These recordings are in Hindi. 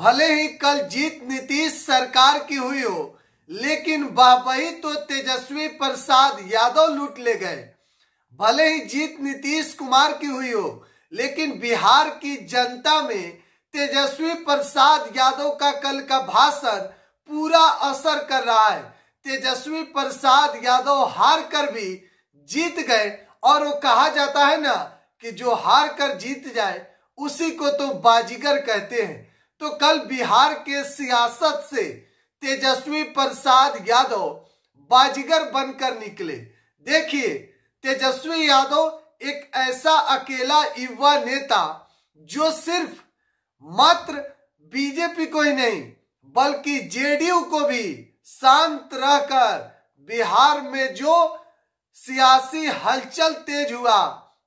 भले ही कल जीत नीतीश सरकार की हुई हो लेकिन बाबई तो तेजस्वी प्रसाद यादव लूट ले गए भले ही जीत नीतीश कुमार की हुई हो लेकिन बिहार की जनता में तेजस्वी प्रसाद यादव का कल का भाषण पूरा असर कर रहा है तेजस्वी प्रसाद यादव हार कर भी जीत गए और वो कहा जाता है ना कि जो हार कर जीत जाए उसी को तो बाजीगर कहते हैं तो कल बिहार के सियासत से तेजस्वी प्रसाद यादव बाजीगर बनकर निकले देखिए तेजस्वी यादव एक ऐसा अकेला युवा नेता जो सिर्फ मात्र बीजेपी को ही नहीं बल्कि जेडीयू को भी शांत रहकर बिहार में जो सियासी हलचल तेज हुआ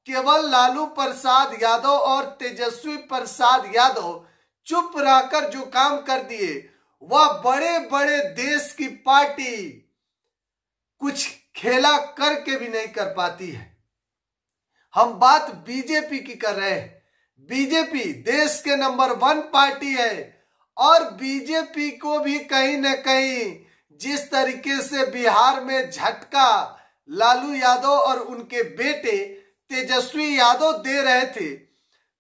केवल लालू प्रसाद यादव और तेजस्वी प्रसाद यादव चुप रहकर जो काम कर दिए वह बड़े बड़े देश की पार्टी कुछ खेला करके भी नहीं कर पाती है हम बात बीजेपी की कर रहे हैं बीजेपी देश के नंबर वन पार्टी है और बीजेपी को भी कहीं ना कहीं जिस तरीके से बिहार में झटका लालू यादव और उनके बेटे तेजस्वी यादव दे रहे थे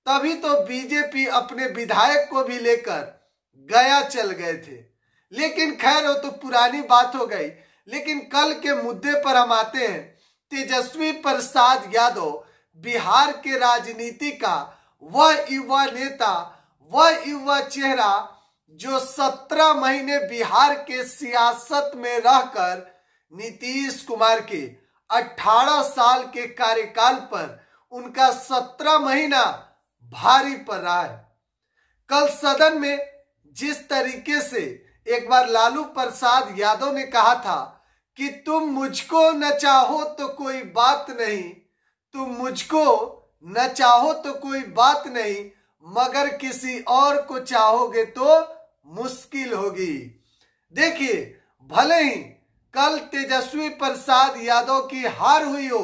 तभी तो बीजेपी अपने विधायक को भी लेकर गया चल गए थे लेकिन खैर वो तो पुरानी बात हो गई लेकिन कल के मुद्दे पर हम आते हैं तेजस्वी प्रसाद यादव बिहार के राजनीति का वह युवा नेता वह युवा चेहरा जो सत्रह महीने बिहार के सियासत में रहकर नीतीश कुमार के अठारह साल के कार्यकाल पर उनका सत्रह महीना भारी पड़ रहा है कल सदन में जिस तरीके से एक बार लालू प्रसाद यादव ने कहा था कि तुम मुझको न चाहो तो कोई बात नहीं तुम मुझको न चाहो तो कोई बात नहीं मगर किसी और को चाहोगे तो मुश्किल होगी देखिए भले ही कल तेजस्वी प्रसाद यादव की हार हुई हो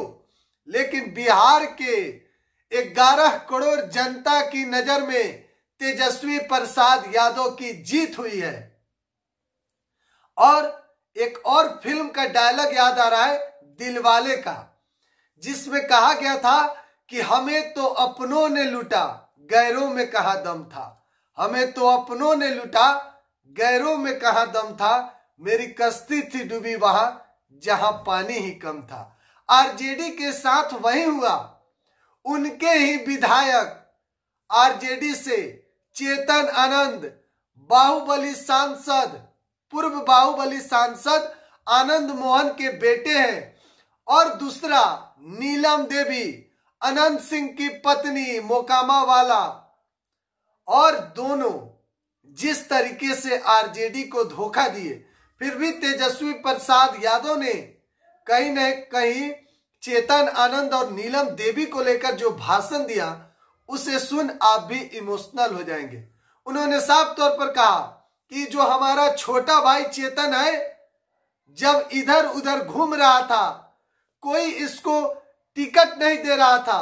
लेकिन बिहार के ग्यारह करोड़ जनता की नजर में तेजस्वी प्रसाद यादव की जीत हुई है और एक और फिल्म का डायलॉग याद आ रहा है दिलवाले का जिसमें कहा गया था कि हमें तो अपनों ने लूटा गैरों में कहा दम था हमें तो अपनों ने लूटा गैरों में कहा दम था मेरी कश्ती थी डूबी वहां जहां पानी ही कम था आरजेडी के साथ वही हुआ उनके ही विधायक आरजेडी से चेतन आनंद बाहुबली सांसद पूर्व बाहुबली सांसद आनंद मोहन के बेटे हैं और दूसरा नीलम देवी अनंत सिंह की पत्नी मोकामा वाला और दोनों जिस तरीके से आरजेडी को धोखा दिए फिर भी तेजस्वी प्रसाद यादव ने कहीं न कहीं चेतन आनंद और नीलम देवी को लेकर जो भाषण दिया उसे सुन आप भी इमोशनल हो जाएंगे उन्होंने साफ तौर पर कहा कि जो हमारा छोटा भाई चेतन है जब इधर उधर घूम रहा था कोई इसको टिकट नहीं दे रहा था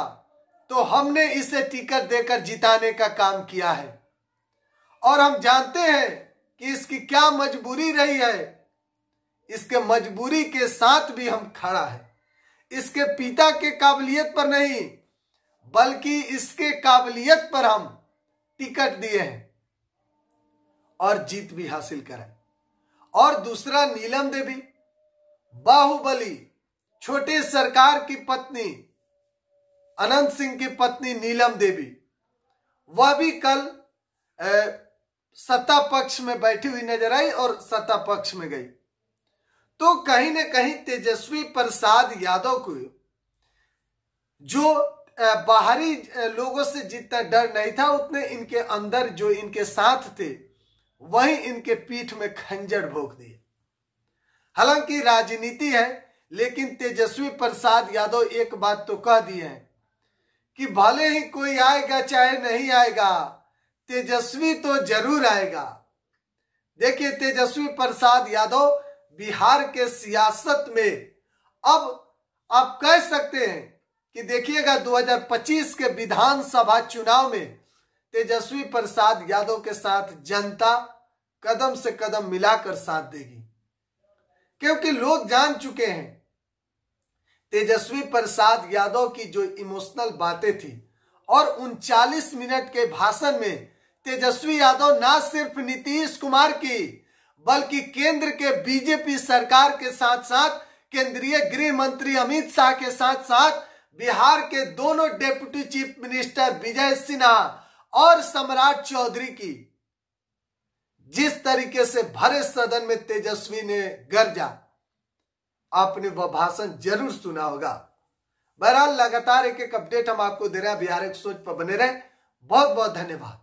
तो हमने इसे टिकट देकर जिताने का काम किया है और हम जानते हैं कि इसकी क्या मजबूरी रही है इसके मजबूरी के साथ भी हम खड़ा है इसके पिता के काबिलियत पर नहीं बल्कि इसके काबिलियत पर हम टिकट दिए हैं और जीत भी हासिल करें और दूसरा नीलम देवी बाहुबली छोटे सरकार की पत्नी अनंत सिंह की पत्नी नीलम देवी वह भी कल सत्ता पक्ष में बैठी हुई नजर आई और सत्ता पक्ष में गई तो कहीं ना कहीं तेजस्वी प्रसाद यादव को जो बाहरी लोगों से जितना डर नहीं था उतने इनके अंदर जो इनके साथ थे वही इनके पीठ में खंजर भोग दिए हालांकि राजनीति है लेकिन तेजस्वी प्रसाद यादव एक बात तो कह दिए हैं कि भले ही कोई आएगा चाहे नहीं आएगा तेजस्वी तो जरूर आएगा देखिए तेजस्वी प्रसाद यादव बिहार के सियासत में अब आप कह सकते हैं कि देखिएगा 2025 के विधानसभा चुनाव में तेजस्वी प्रसाद यादव के साथ जनता कदम से कदम मिलाकर साथ देगी क्योंकि लोग जान चुके हैं तेजस्वी प्रसाद यादव की जो इमोशनल बातें थी और उनचालीस मिनट के भाषण में तेजस्वी यादव ना सिर्फ नीतीश कुमार की बल्कि केंद्र के बीजेपी सरकार के साथ साथ केंद्रीय गृह मंत्री अमित शाह के साथ साथ बिहार के दोनों deputy chief minister Vijay Sinha और सम्राट चौधरी की जिस तरीके से भरे सदन में तेजस्वी ने गर्जा आपने वह भाषण जरूर सुना होगा बहरहाल लगातार एक एक अपडेट हम आपको दे रहे हैं बिहार एक सोच पर बने रहे बहुत बहुत धन्यवाद